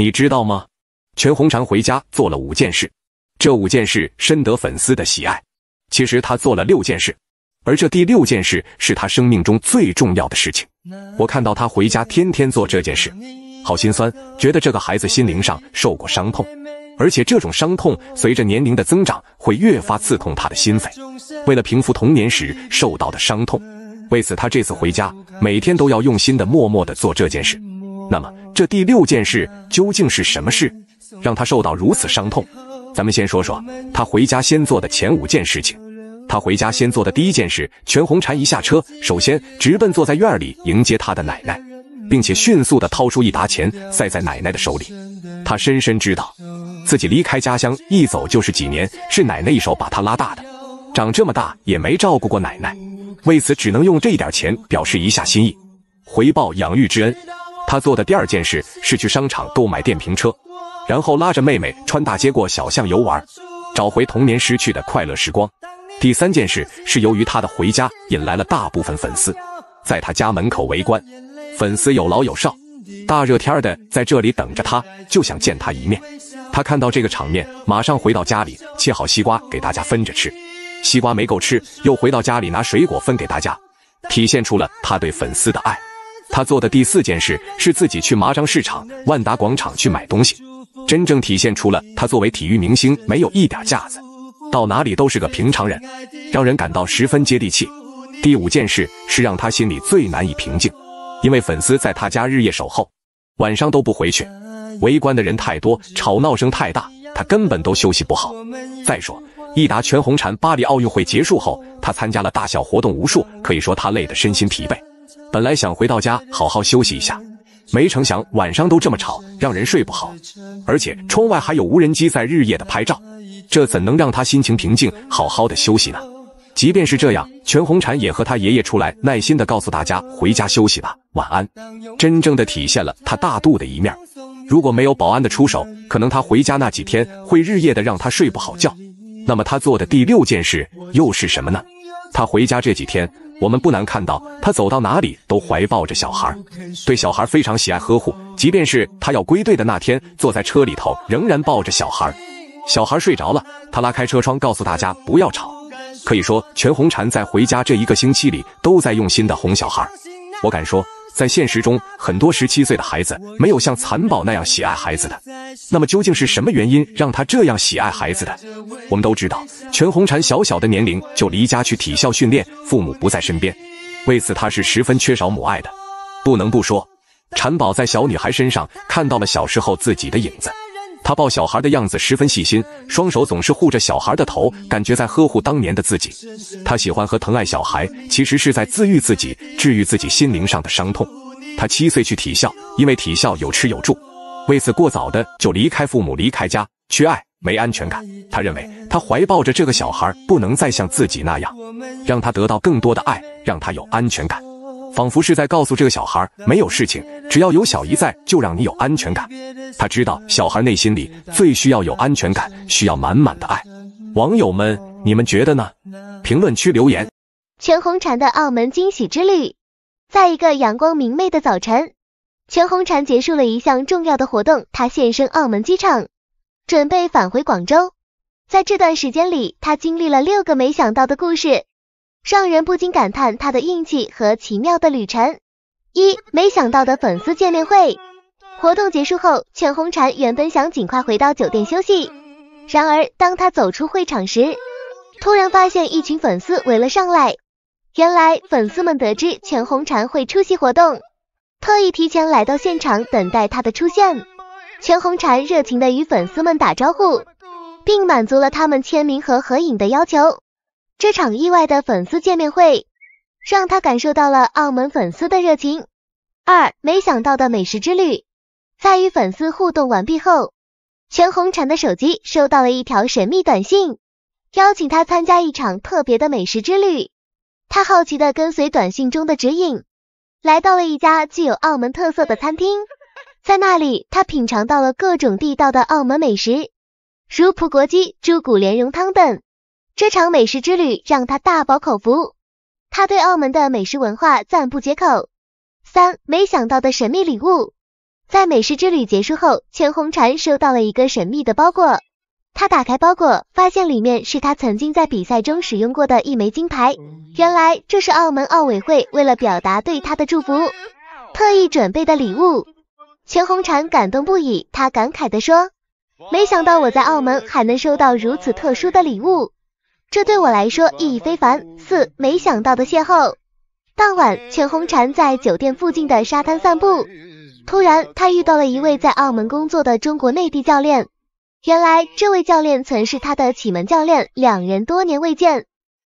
你知道吗？全红婵回家做了五件事，这五件事深得粉丝的喜爱。其实他做了六件事，而这第六件事是他生命中最重要的事情。我看到他回家天天做这件事，好心酸，觉得这个孩子心灵上受过伤痛，而且这种伤痛随着年龄的增长会越发刺痛他的心扉。为了平复童年时受到的伤痛，为此他这次回家每天都要用心的、默默的做这件事。那么，这第六件事究竟是什么事，让他受到如此伤痛？咱们先说说他回家先做的前五件事情。他回家先做的第一件事，全红婵一下车，首先直奔坐在院里迎接他的奶奶，并且迅速地掏出一沓钱塞在奶奶的手里。他深深知道自己离开家乡一走就是几年，是奶奶一手把他拉大的，长这么大也没照顾过奶奶，为此只能用这点钱表示一下心意，回报养育之恩。他做的第二件事是去商场购买电瓶车，然后拉着妹妹穿大街过小巷游玩，找回童年失去的快乐时光。第三件事是由于他的回家引来了大部分粉丝，在他家门口围观，粉丝有老有少，大热天儿的在这里等着他，就想见他一面。他看到这个场面，马上回到家里切好西瓜给大家分着吃，西瓜没够吃，又回到家里拿水果分给大家，体现出了他对粉丝的爱。他做的第四件事是自己去麻章市场、万达广场去买东西，真正体现出了他作为体育明星没有一点架子，到哪里都是个平常人，让人感到十分接地气。第五件事是让他心里最难以平静，因为粉丝在他家日夜守候，晚上都不回去，围观的人太多，吵闹声太大，他根本都休息不好。再说，一达全红婵巴黎奥运会结束后，他参加了大小活动无数，可以说他累得身心疲惫。本来想回到家好好休息一下，没成想晚上都这么吵，让人睡不好。而且窗外还有无人机在日夜的拍照，这怎能让他心情平静，好好的休息呢？即便是这样，全红婵也和他爷爷出来耐心的告诉大家：“回家休息吧，晚安。”真正的体现了他大度的一面。如果没有保安的出手，可能他回家那几天会日夜的让他睡不好觉。那么他做的第六件事又是什么呢？他回家这几天。我们不难看到，他走到哪里都怀抱着小孩对小孩非常喜爱呵护。即便是他要归队的那天，坐在车里头仍然抱着小孩小孩睡着了，他拉开车窗告诉大家不要吵。可以说，全红婵在回家这一个星期里，都在用心的哄小孩。我敢说。在现实中，很多十七岁的孩子没有像蚕宝那样喜爱孩子的。那么，究竟是什么原因让他这样喜爱孩子的？我们都知道，全红婵小小的年龄就离家去体校训练，父母不在身边，为此她是十分缺少母爱的。不能不说，蚕宝在小女孩身上看到了小时候自己的影子。他抱小孩的样子十分细心，双手总是护着小孩的头，感觉在呵护当年的自己。他喜欢和疼爱小孩，其实是在自愈自己，治愈自己心灵上的伤痛。他七岁去体校，因为体校有吃有住，为此过早的就离开父母，离开家，缺爱，没安全感。他认为他怀抱着这个小孩，不能再像自己那样，让他得到更多的爱，让他有安全感。仿佛是在告诉这个小孩，没有事情，只要有小姨在，就让你有安全感。他知道小孩内心里最需要有安全感，需要满满的爱。网友们，你们觉得呢？评论区留言。全红婵的澳门惊喜之旅，在一个阳光明媚的早晨，全红婵结束了一项重要的活动，她现身澳门机场，准备返回广州。在这段时间里，她经历了六个没想到的故事。让人不禁感叹他的运气和奇妙的旅程。一没想到的粉丝见面会活动结束后，全红婵原本想尽快回到酒店休息，然而当他走出会场时，突然发现一群粉丝围了上来。原来粉丝们得知全红婵会出席活动，特意提前来到现场等待他的出现。全红婵热情的与粉丝们打招呼，并满足了他们签名和合影的要求。这场意外的粉丝见面会让他感受到了澳门粉丝的热情。二没想到的美食之旅，在与粉丝互动完毕后，全红婵的手机收到了一条神秘短信，邀请他参加一场特别的美食之旅。他好奇的跟随短信中的指引，来到了一家具有澳门特色的餐厅，在那里他品尝到了各种地道的澳门美食，如葡国鸡、猪骨莲蓉汤等。这场美食之旅让他大饱口福，他对澳门的美食文化赞不绝口。三没想到的神秘礼物，在美食之旅结束后，全红婵收到了一个神秘的包裹。他打开包裹，发现里面是他曾经在比赛中使用过的一枚金牌。原来这是澳门奥委会为了表达对他的祝福，特意准备的礼物。全红婵感动不已，他感慨地说：“没想到我在澳门还能收到如此特殊的礼物。”这对我来说意义非凡。四没想到的邂逅。当晚，全红婵在酒店附近的沙滩散步，突然她遇到了一位在澳门工作的中国内地教练。原来这位教练曾是她的启蒙教练，两人多年未见。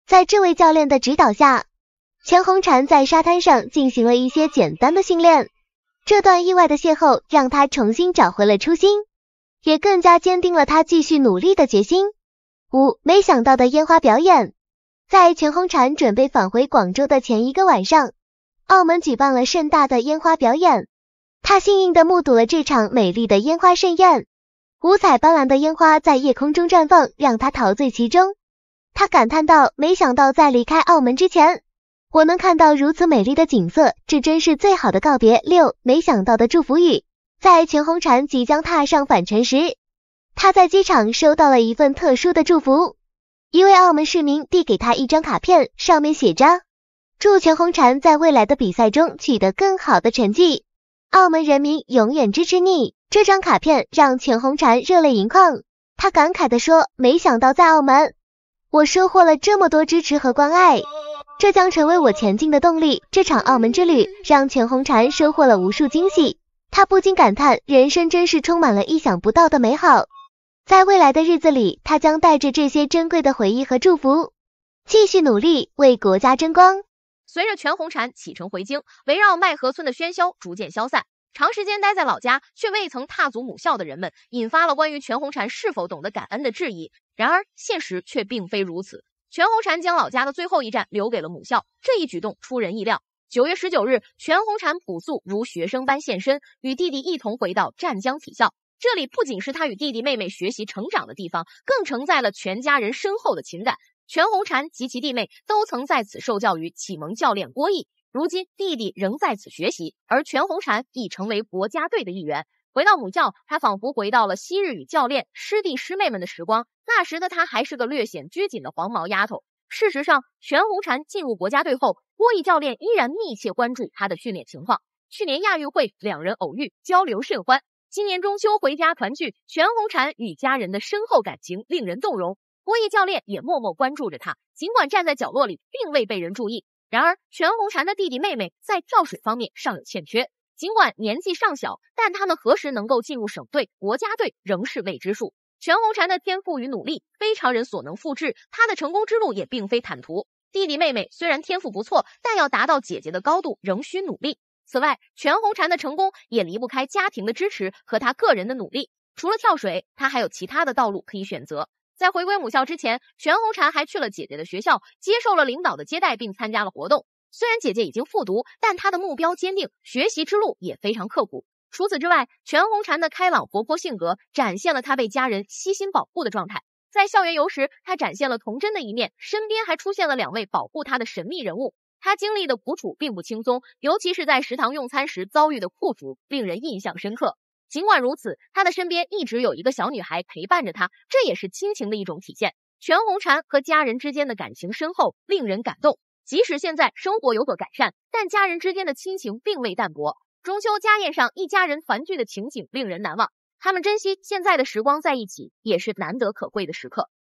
在这位教练的指导下，全红婵在沙滩上进行了一些简单的训练。这段意外的邂逅让她重新找回了初心，也更加坚定了她继续努力的决心。五没想到的烟花表演，在全红婵准备返回广州的前一个晚上，澳门举办了盛大的烟花表演。他幸运地目睹了这场美丽的烟花盛宴，五彩斑斓的烟花在夜空中绽放，让他陶醉其中。他感叹道：“没想到在离开澳门之前，我能看到如此美丽的景色，这真是最好的告别。”六没想到的祝福语，在全红婵即将踏上返程时。他在机场收到了一份特殊的祝福，一位澳门市民递给他一张卡片，上面写着：“祝全红婵在未来的比赛中取得更好的成绩，澳门人民永远支持你。”这张卡片让全红婵热泪盈眶，他感慨地说：“没想到在澳门，我收获了这么多支持和关爱，这将成为我前进的动力。”这场澳门之旅让全红婵收获了无数惊喜，他不禁感叹：“人生真是充满了意想不到的美好。”在未来的日子里，他将带着这些珍贵的回忆和祝福，继续努力为国家争光。随着全红婵启程回京，围绕麦河村的喧嚣逐渐消散。长时间待在老家却未曾踏足母校的人们，引发了关于全红婵是否懂得感恩的质疑。然而，现实却并非如此。全红婵将老家的最后一站留给了母校，这一举动出人意料。九月十九日，全红婵朴素如学生般现身，与弟弟一同回到湛江体校。这里不仅是他与弟弟妹妹学习成长的地方，更承载了全家人深厚的情感。全红婵及其弟妹都曾在此受教于启蒙教练郭毅，如今弟弟仍在此学习，而全红婵已成为国家队的一员。回到母校，他仿佛回到了昔日与教练、师弟师妹们的时光。那时的他还是个略显拘谨的黄毛丫头。事实上，全红婵进入国家队后，郭毅教练依然密切关注他的训练情况。去年亚运会，两人偶遇，交流甚欢。今年中秋回家团聚，全红婵与家人的深厚感情令人动容。郭毅教练也默默关注着她，尽管站在角落里，并未被人注意。然而，全红婵的弟弟妹妹在跳水方面尚有欠缺。尽管年纪尚小，但他们何时能够进入省队、国家队仍是未知数。全红婵的天赋与努力，非常人所能复制。她的成功之路也并非坦途。弟弟妹妹虽然天赋不错，但要达到姐姐的高度，仍需努力。此外，全红婵的成功也离不开家庭的支持和她个人的努力。除了跳水，她还有其他的道路可以选择。在回归母校之前，全红婵还去了姐姐的学校，接受了领导的接待，并参加了活动。虽然姐姐已经复读，但她的目标坚定，学习之路也非常刻苦。除此之外，全红婵的开朗活泼性格展现了她被家人悉心保护的状态。在校园游时，她展现了童真的一面，身边还出现了两位保护她的神秘人物。他经历的苦楚并不轻松，尤其是在食堂用餐时遭遇的酷暑，令人印象深刻。尽管如此，他的身边一直有一个小女孩陪伴着他，这也是亲情的一种体现。全红婵和家人之间的感情深厚，令人感动。即使现在生活有所改善，但家人之间的亲情并未淡薄。中秋家宴上，一家人团聚的情景令人难忘。他们珍惜现在的时光在一起，也是难得可贵的时刻。